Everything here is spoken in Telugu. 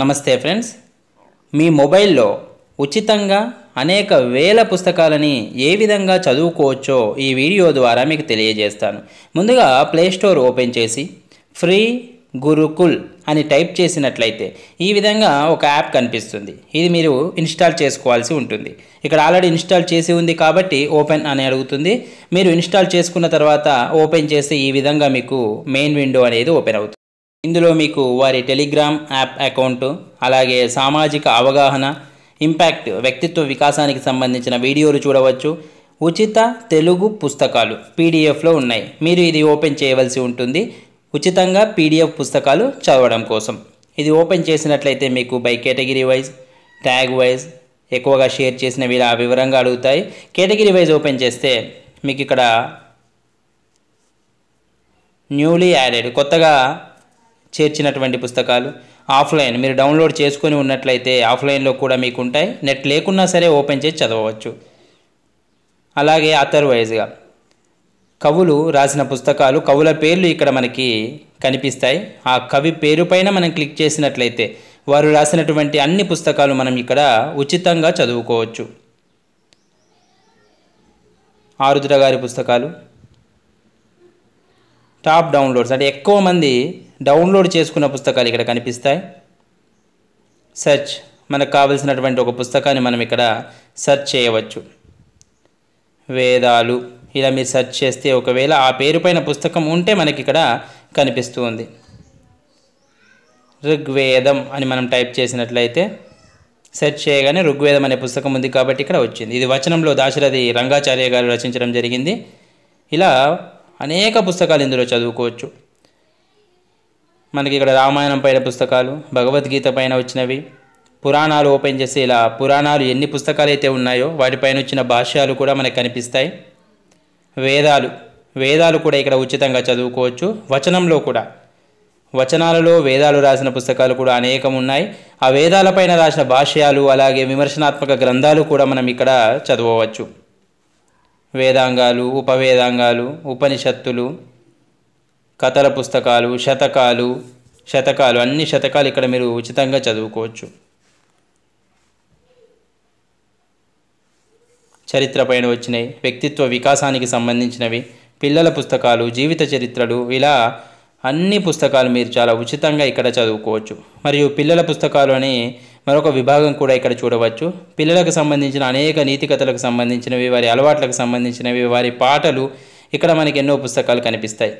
నమస్తే ఫ్రెండ్స్ మీ మొబైల్లో ఉచితంగా అనేక వేల పుస్తకాలని ఏ విధంగా చదువుకోవచ్చో ఈ వీడియో ద్వారా మీకు తెలియజేస్తాను ముందుగా ప్లేస్టోర్ ఓపెన్ చేసి ఫ్రీ గురుకుల్ అని టైప్ చేసినట్లయితే ఈ విధంగా ఒక యాప్ కనిపిస్తుంది ఇది మీరు ఇన్స్టాల్ చేసుకోవాల్సి ఉంటుంది ఇక్కడ ఆల్రెడీ ఇన్స్టాల్ చేసి ఉంది కాబట్టి ఓపెన్ అని అడుగుతుంది మీరు ఇన్స్టాల్ చేసుకున్న తర్వాత ఓపెన్ చేస్తే ఈ విధంగా మీకు మెయిన్ విండో అనేది ఓపెన్ అవుతుంది ఇందులో మీకు వారి టెలిగ్రామ్ యాప్ అకౌంటు అలాగే సామాజిక అవగాహన ఇంపాక్ట్ వ్యక్తిత్వ వికాసానికి సంబంధించిన వీడియోలు చూడవచ్చు ఉచిత తెలుగు పుస్తకాలు పీడిఎఫ్లో ఉన్నాయి మీరు ఇది ఓపెన్ చేయవలసి ఉంటుంది ఉచితంగా పీడిఎఫ్ పుస్తకాలు చదవడం కోసం ఇది ఓపెన్ చేసినట్లయితే మీకు by category wise tag wise ఎక్కువగా షేర్ చేసినవి ఆ వివరంగా అడుగుతాయి కేటగిరీ వైజ్ ఓపెన్ చేస్తే మీకు ఇక్కడ న్యూలీ యాడెడ్ కొత్తగా చేర్చినటువంటి పుస్తకాలు ఆఫ్లైన్ మీరు డౌన్లోడ్ చేసుకొని ఉన్నట్లయితే ఆఫ్లైన్లో కూడా మీకు ఉంటాయి నెట్ లేకున్నా సరే ఓపెన్ చేసి చదవవచ్చు అలాగే అథర్వైజ్గా కవులు రాసిన పుస్తకాలు కవుల పేర్లు ఇక్కడ మనకి కనిపిస్తాయి ఆ కవి పేరు పైన మనం క్లిక్ చేసినట్లయితే వారు రాసినటువంటి అన్ని పుస్తకాలు మనం ఇక్కడ ఉచితంగా చదువుకోవచ్చు ఆరుద్ర గారి పుస్తకాలు టాప్ డౌన్లోడ్స్ అంటే ఎక్కువ మంది డౌన్లోడ్ చేసుకున్న పుస్తకాలు ఇక్కడ కనిపిస్తాయి సెర్చ్ మనకు కావలసినటువంటి ఒక పుస్తకాన్ని మనం ఇక్కడ సెర్చ్ చేయవచ్చు వేదాలు ఇలా మీరు సెర్చ్ చేస్తే ఒకవేళ ఆ పేరుపైన పుస్తకం ఉంటే మనకి ఇక్కడ కనిపిస్తూ ఉంది ఋగ్వేదం అని మనం టైప్ చేసినట్లయితే సెర్చ్ చేయగానే ఋగ్వేదం అనే పుస్తకం ఉంది కాబట్టి ఇక్కడ వచ్చింది ఇది వచనంలో దాశరథి రంగాచార్య గారు రచించడం జరిగింది ఇలా అనేక పుస్తకాలు ఇందులో చదువుకోవచ్చు మనకి ఇక్కడ రామాయణం పైన పుస్తకాలు భగవద్గీత పైన వచ్చినవి పురాణాలు ఓపెన్ చేసే ఇలా పురాణాలు ఎన్ని పుస్తకాలు అయితే ఉన్నాయో వాటిపైన వచ్చిన భాష్యాలు కూడా మనకు కనిపిస్తాయి వేదాలు వేదాలు కూడా ఇక్కడ ఉచితంగా చదువుకోవచ్చు వచనంలో కూడా వచనాలలో వేదాలు రాసిన పుస్తకాలు కూడా అనేకం ఉన్నాయి ఆ వేదాలపైన రాసిన భాష్యాలు అలాగే విమర్శనాత్మక గ్రంథాలు కూడా మనం ఇక్కడ చదవవచ్చు వేదాంగాలు ఉపవేదాంగాలు ఉపనిషత్తులు కథల పుస్తకాలు శతకాలు శతకాలు అన్ని శతకాలు ఇక్కడ మీరు ఉచితంగా చదువుకోవచ్చు చరిత్ర పైన వచ్చినాయి వ్యక్తిత్వ వికాసానికి సంబంధించినవి పిల్లల పుస్తకాలు జీవిత చరిత్రలు ఇలా అన్ని పుస్తకాలు మీరు చాలా ఉచితంగా ఇక్కడ చదువుకోవచ్చు మరియు పిల్లల పుస్తకాలు అని మరొక విభాగం కూడా ఇక్కడ చూడవచ్చు పిల్లలకు సంబంధించిన అనేక నీతి కథలకు సంబంధించినవి వారి అలవాట్లకు సంబంధించినవి వారి పాటలు ఇక్కడ మనకి ఎన్నో పుస్తకాలు కనిపిస్తాయి